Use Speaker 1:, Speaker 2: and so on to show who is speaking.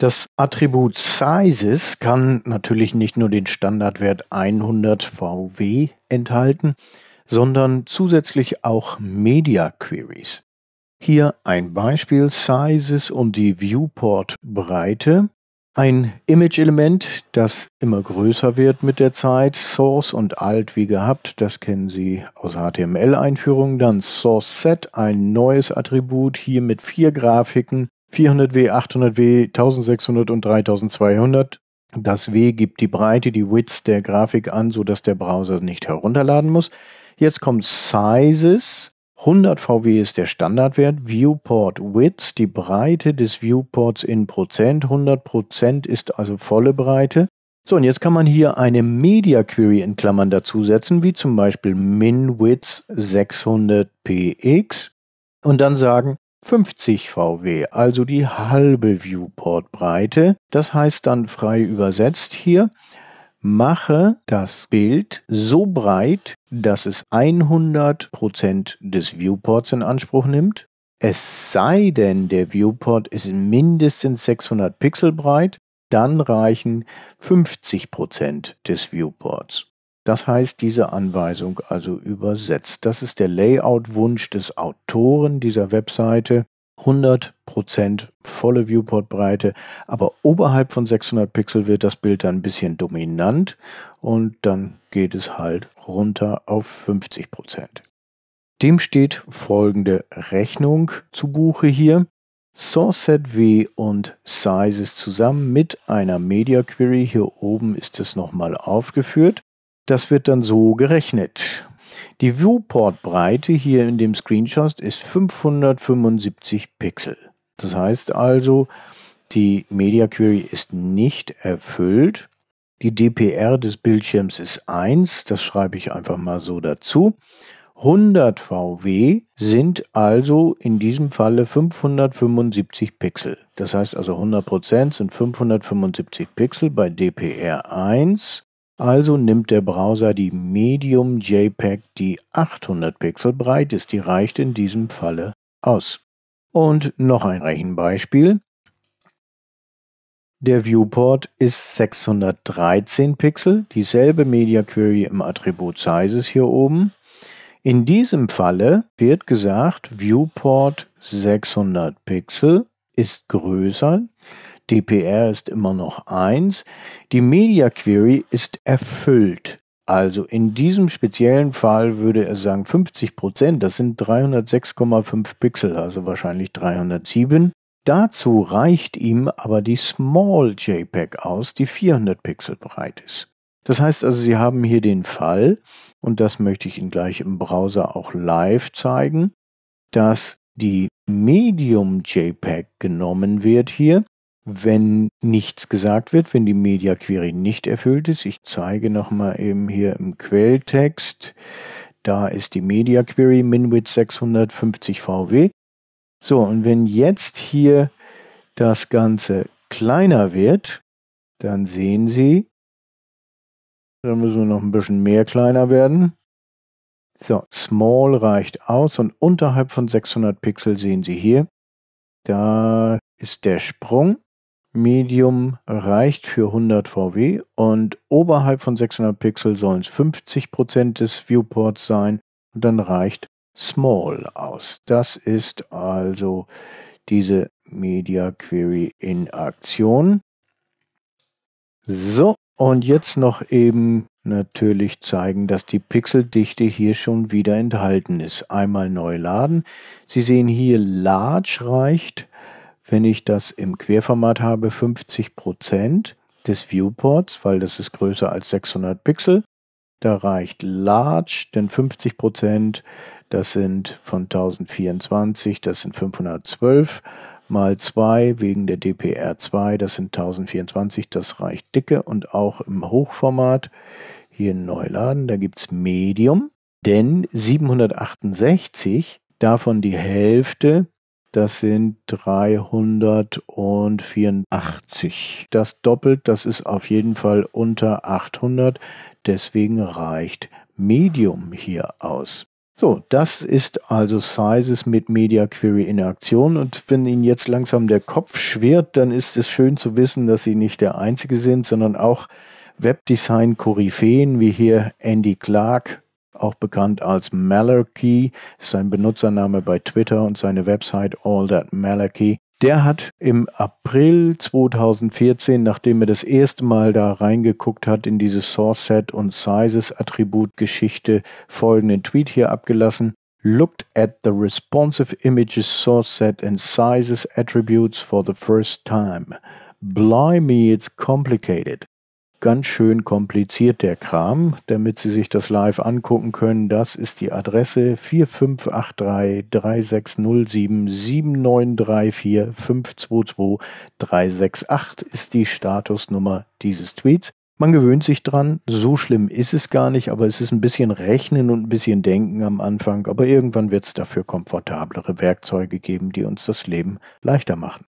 Speaker 1: Das Attribut Sizes kann natürlich nicht nur den Standardwert 100 VW enthalten, sondern zusätzlich auch Media Queries. Hier ein Beispiel Sizes und die Viewport Breite. Ein Image-Element, das immer größer wird mit der Zeit. Source und Alt wie gehabt, das kennen Sie aus HTML-Einführungen. Dann Source Set, ein neues Attribut hier mit vier Grafiken 400 W, 800 W, 1600 und 3200. Das W gibt die Breite, die Width der Grafik an, sodass der Browser nicht herunterladen muss. Jetzt kommt Sizes. 100 VW ist der Standardwert. Viewport Width, die Breite des Viewports in Prozent. 100 ist also volle Breite. So, und jetzt kann man hier eine Media Query in Klammern dazusetzen, wie zum Beispiel minwidth 600px und dann sagen, 50 VW, also die halbe Viewportbreite. Das heißt dann frei übersetzt hier, mache das Bild so breit, dass es 100% des Viewports in Anspruch nimmt. Es sei denn, der Viewport ist mindestens 600 Pixel breit, dann reichen 50% des Viewports. Das heißt, diese Anweisung also übersetzt. Das ist der Layout-Wunsch des Autoren dieser Webseite. 100% volle Viewportbreite, aber oberhalb von 600 Pixel wird das Bild dann ein bisschen dominant und dann geht es halt runter auf 50%. Dem steht folgende Rechnung zu Buche hier. Source Set W und Sizes zusammen mit einer Media Query. Hier oben ist es nochmal aufgeführt. Das wird dann so gerechnet. Die Viewport-Breite hier in dem Screenshot ist 575 Pixel. Das heißt also, die Media Query ist nicht erfüllt. Die DPR des Bildschirms ist 1, das schreibe ich einfach mal so dazu. 100 VW sind also in diesem Falle 575 Pixel. Das heißt also 100% sind 575 Pixel bei DPR 1. Also nimmt der Browser die Medium JPEG, die 800 Pixel breit ist, die reicht in diesem Falle aus. Und noch ein Rechenbeispiel. Der Viewport ist 613 Pixel, dieselbe Media Query im Attribut Sizes hier oben. In diesem Falle wird gesagt, Viewport 600 Pixel ist größer DPR ist immer noch 1. Die Media Query ist erfüllt. Also in diesem speziellen Fall würde er sagen 50 Prozent, das sind 306,5 Pixel, also wahrscheinlich 307. Dazu reicht ihm aber die Small JPEG aus, die 400 Pixel breit ist. Das heißt also, Sie haben hier den Fall, und das möchte ich Ihnen gleich im Browser auch live zeigen, dass die Medium JPEG genommen wird hier wenn nichts gesagt wird, wenn die Media Query nicht erfüllt ist. Ich zeige nochmal eben hier im Quelltext. Da ist die Media Query Minwit 650 VW. So, und wenn jetzt hier das Ganze kleiner wird, dann sehen Sie, da müssen wir noch ein bisschen mehr kleiner werden. So, Small reicht aus und unterhalb von 600 Pixel sehen Sie hier, da ist der Sprung. Medium reicht für 100 VW und oberhalb von 600 Pixel sollen es 50% des Viewports sein und dann reicht Small aus. Das ist also diese Media Query in Aktion. So, und jetzt noch eben natürlich zeigen, dass die Pixeldichte hier schon wieder enthalten ist. Einmal neu laden. Sie sehen hier, Large reicht wenn ich das im Querformat habe, 50% des Viewports, weil das ist größer als 600 Pixel. Da reicht Large, denn 50%, das sind von 1024, das sind 512 mal 2 wegen der DPR2, das sind 1024, das reicht dicke und auch im Hochformat hier neu laden, da gibt es Medium, denn 768, davon die Hälfte das sind 384. Das doppelt, das ist auf jeden Fall unter 800. Deswegen reicht Medium hier aus. So, das ist also Sizes mit Media Query in Aktion. Und wenn Ihnen jetzt langsam der Kopf schwirrt, dann ist es schön zu wissen, dass Sie nicht der Einzige sind, sondern auch Webdesign-Koryphäen wie hier Andy Clark, auch bekannt als Malarkey, ist sein Benutzername bei Twitter und seine Website All That Malarkey. Der hat im April 2014, nachdem er das erste Mal da reingeguckt hat in diese Source Set und Sizes Attribut Geschichte, folgenden Tweet hier abgelassen. Looked at the responsive images source set and sizes attributes for the first time. Blimey, it's complicated ganz schön kompliziert der Kram. Damit Sie sich das live angucken können, das ist die Adresse 4583-3607-7934-522-368 ist die Statusnummer dieses Tweets. Man gewöhnt sich dran, so schlimm ist es gar nicht, aber es ist ein bisschen Rechnen und ein bisschen Denken am Anfang, aber irgendwann wird es dafür komfortablere Werkzeuge geben, die uns das Leben leichter machen.